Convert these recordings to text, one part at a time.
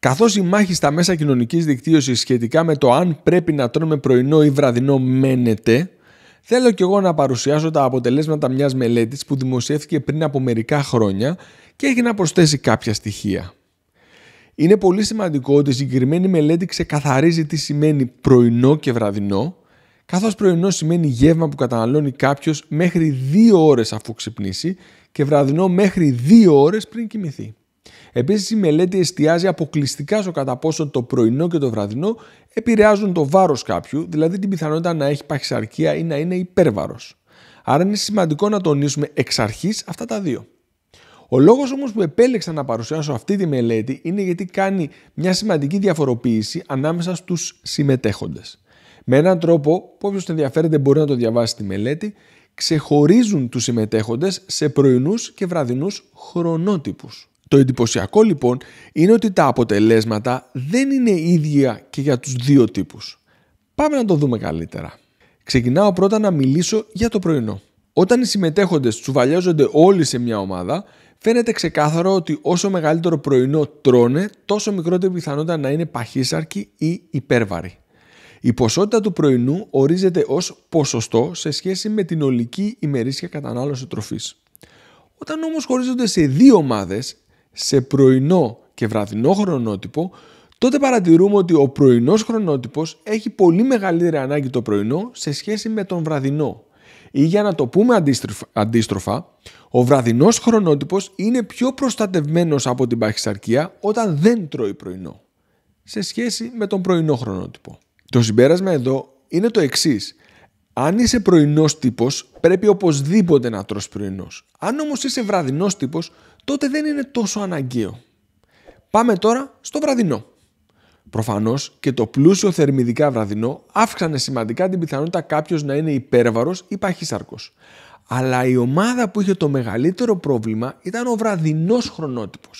Καθώς η μάχη στα μέσα κοινωνικής δικτύωσης σχετικά με το αν πρέπει να τρώμε πρωινό ή βραδινό μένεται, θέλω κι εγώ να παρουσιάσω τα αποτελέσματα μιας μελέτης που δημοσιεύθηκε πριν από μερικά χρόνια και έχει να προσθέσει κάποια στοιχεία. Είναι πολύ σημαντικό ότι η συγκεκριμένη μελέτη ξεκαθαρίζει τι σημαίνει πρωινό και βραδινό, καθώς πρωινό σημαίνει γεύμα που καταναλώνει κάποιος μέχρι 2 ώρες αφού ξυπνήσει και βραδινό μέχρι 2 ώρες πριν απο μερικα χρονια και εχει να προσθεσει καποια στοιχεια ειναι πολυ σημαντικο οτι η συγκεκριμενη μελετη ξεκαθαριζει τι σημαινει πρωινο και βραδινο καθω πρωινο σημαινει γευμα που καταναλωνει καποιο μεχρι 2 ωρε αφου ξυπνησει και βραδινο μεχρι 2 ωρε πριν κοιμηθει Επίσης, η μελέτη εστιάζει αποκλειστικά στο κατά πόσο το πρωινό και το βραδινό επηρεάζουν το βάρος κάποιου, δηλαδή την πιθανότητα να έχει παχυσαρκία ή να είναι υπέρβαρος. Άρα, είναι σημαντικό να τονίσουμε εξ αρχής αυτά τα δύο. Ο λόγος όμως που επέλεξα να παρουσιάσω αυτή τη μελέτη είναι γιατί κάνει μια σημαντική διαφοροποίηση ανάμεσα στους συμμετέχοντες. Με έναν τρόπο, που όποιος ενδιαφέρεται μπορεί να το διαβάσει τη μελέτη, ξεχωρίζουν τους συμμετέχοντες σε πρωινούς και βραδινούς χρονότυπους. Το εντυπωσιακό λοιπόν είναι ότι τα αποτελέσματα δεν είναι ίδια και για τους δύο τύπους. Πάμε να το δούμε καλύτερα. Ξεκινάω πρώτα να μιλήσω για το πρωινό. Όταν οι συμμετέχοντες τσουβαλιάζονται όλοι σε μια ομάδα, φαίνεται ξεκάθαρο ότι όσο μεγαλύτερο πρωινό τρώνε, τόσο μικρότερη πιθανότητα να είναι παχύσαρκοι ή υπέρβαρη. Η υπερβαρη η ποσοτητα του πρωινού ορίζεται ως ποσοστό σε σχέση με την ολική ημερήσια κατανάλωση τροφής. Όταν όμως χωρίζονται σε δύο ομάδες, σε πρωινό και βραδινό χρονότυπο, τότε παρατηρούμε ότι ο πρωινός χρονότυπος έχει πολύ μεγαλύτερη ανάγκη το πρωινό σε σχέση με τον βραδινό. Ή για να το πούμε αντίστροφα, ο βραδινός χρονότυπος είναι πιο προστατευμένος από την παχυσαρκία όταν δεν τρώει πρωινό, σε σχέση με τον πρωινό χρονότυπο. Το συμπέρασμα εδώ είναι το εξής. Αν είσαι πρωινός τύπος, πρέπει οπωσδήποτε να τρως πρωινός. Αν όμως είσαι βραδινός τύπος, τότε δεν είναι τόσο αναγκαίο. Πάμε τώρα στο βραδινό. Προφανώς και το πλούσιο θερμιδικά βραδινό αύξανε σημαντικά την πιθανότητα κάποιος να είναι υπέρβαρος ή παχύσαρκος. Αλλά η ομάδα που είχε το μεγαλύτερο πρόβλημα ήταν ο βραδινός χρονότυπος.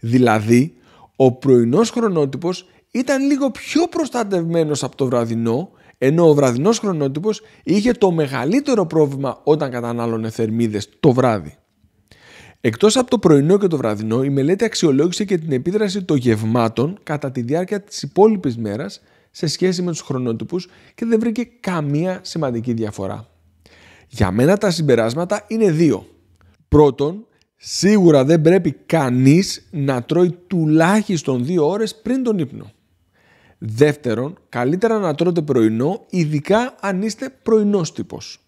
Δηλαδή, ο πρωινός χρονότυπος ήταν λίγο πιο προστατευμένος από το βραδινό, ενώ ο βραδινός χρονότυπος είχε το μεγαλύτερο πρόβλημα όταν κατανάλωνε θερμίδες το βράδυ. Εκτός από το πρωινό και το βραδινό, η μελέτη αξιολόγησε και την επίδραση των γευμάτων κατά τη διάρκεια της υπόλοιπης μέρας σε σχέση με τους χρονότυπους και δεν βρήκε καμία σημαντική διαφορά. Για μένα τα συμπεράσματα είναι δύο. Πρώτον, σίγουρα δεν πρέπει κανείς να τρώει τουλάχιστον δύο ώρες πριν τον ύπνο. Δεύτερον, καλύτερα να τρώτε πρωινό, ειδικά αν είστε πρωινός τύπος.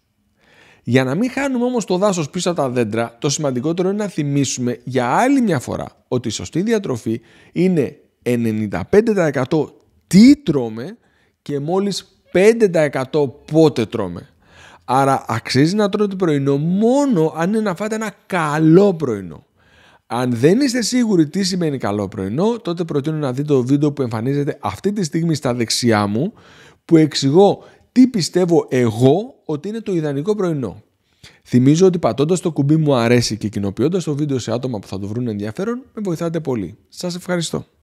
Για να μην χάνουμε όμως το δάσος πίσω από τα δέντρα, το σημαντικότερο είναι να θυμίσουμε για άλλη μια φορά ότι η σωστή διατροφή είναι 95% τι τρώμε και μόλις 5% πότε τρώμε. Άρα αξίζει να τρώτε πρωινό μόνο αν είναι να φάτε ένα καλό πρωινό. Αν δεν είστε σίγουροι τι σημαίνει καλό πρωινό, τότε προτείνω να δείτε το βίντεο που εμφανίζεται αυτή τη στιγμή στα δεξιά μου, που εξηγώ τι πιστεύω εγώ ότι είναι το ιδανικό πρωινό. Θυμίζω ότι πατώντας το κουμπί μου αρέσει και κοινοποιώντας το βίντεο σε άτομα που θα το βρουν ενδιαφέρον, με βοηθάτε πολύ. Σας ευχαριστώ.